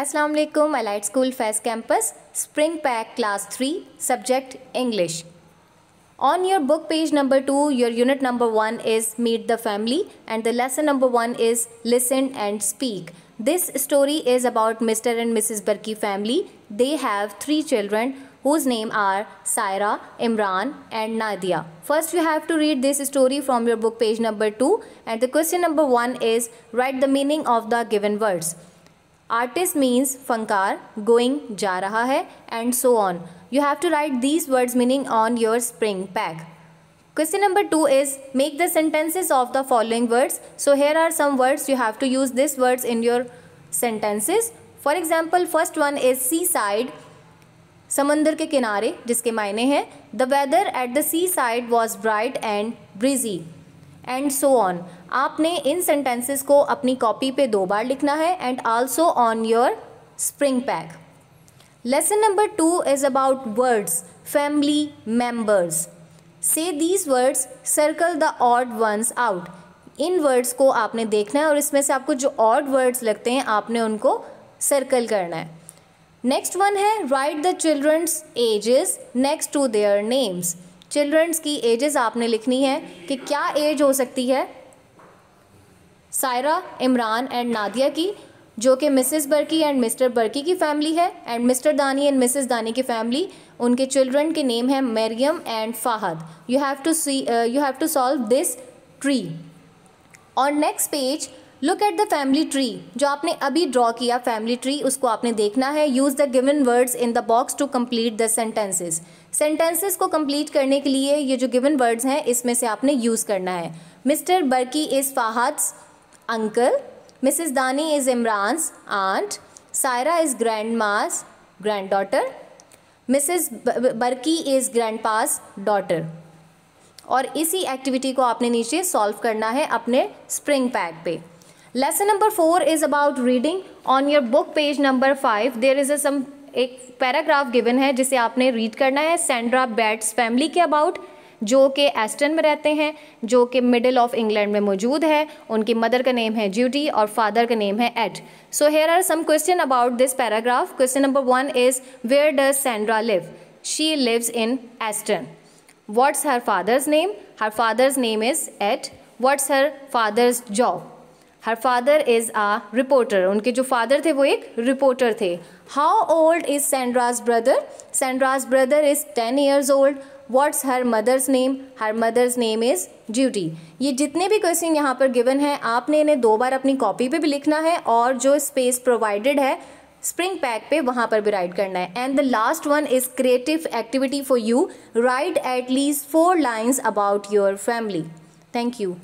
अस्सलाम वालेकुम Allied school फैस Campus, Spring Pack Class 3, Subject English. On your book page number 2 your unit number 1 is meet the family and the lesson number 1 is listen and speak this story is about Mr and Mrs Barki family they have three children whose name are Saira Imran and Nadia first you have to read this story from your book page number 2 and the question number 1 is write the meaning of the given words artist means फंकार going जा रहा है and so on you have to write these words meaning on your spring pack question number two is make the sentences of the following words so here are some words you have to use this words in your sentences for example first one is sea side समंदर के किनारे जिसके मायने हैं the weather at the sea side was bright and breezy and so on आपने इन sentences को अपनी कॉपी पे दो बार लिखना है and also on your spring pack lesson number two is about words family members से these words circle the odd ones out इन वर्ड्स को आपने देखना है और इसमें से आपको जो ऑड वर्ड्स लगते हैं आपने उनको सर्कल करना है नेक्स्ट वन है write the childrens ages next to their names childrens की एजेस आपने लिखनी है कि क्या एज हो सकती है सायरा इमरान एंड नादिया की जो कि Mrs Barki and Mr Barki की फैमिली है and Mr Dani and Mrs Dani की फैमिली उनके चिल्ड्रन के नेम है Mariam and Fahad you have to see you have to solve this tree और next page look at the family tree जो आपने अभी ड्रॉ किया फैमिली ट्री उसको आपने देखना है use the given words in the box to complete the sentences sentences को कम्प्लीट करने के लिए ये जो गिवन वर्ड्स हैं इसमें से आपने यूज़ करना है Mr Barki is Fahad's uncle Mrs Dani is Imran aunt Saira is grandma's granddaughter Mrs Barki is grandpa's daughter और इसी एक्टिविटी को आपने नीचे सॉल्व करना है अपने स्प्रिंग पैक पे lesson number four is about reading on your book page number five there is a एक पैराग्राफ गिवन है जिसे आपने रीड करना है सेंड्रा बैट्स फैमिली के अबाउट जो कि एस्टन में रहते हैं जो कि मिडिल ऑफ इंग्लैंड में मौजूद है उनकी मदर का नेम है ज्यूटी और फादर का नेम है Ed so here are some question about this paragraph question number one is where does Sandra live she lives in Aston what's her father's name her father's name is Ed what's her father's job her father is a reporter उनके जो father थे वो एक reporter थे how old is Sandra's brother Sandra's brother is ten years old what's her mother's name her mother's name is duty ये जितने भी question यहाँ पर गिवन है आपने इन्हें दो बार अपनी कॉपी पे भी लिखना है और जो स्पेस प्रोवाइडेड है स्प्रिंग पैक पे वहाँ पर भी राइट करना है and the last one is creative activity for you write at least four lines about your family thank you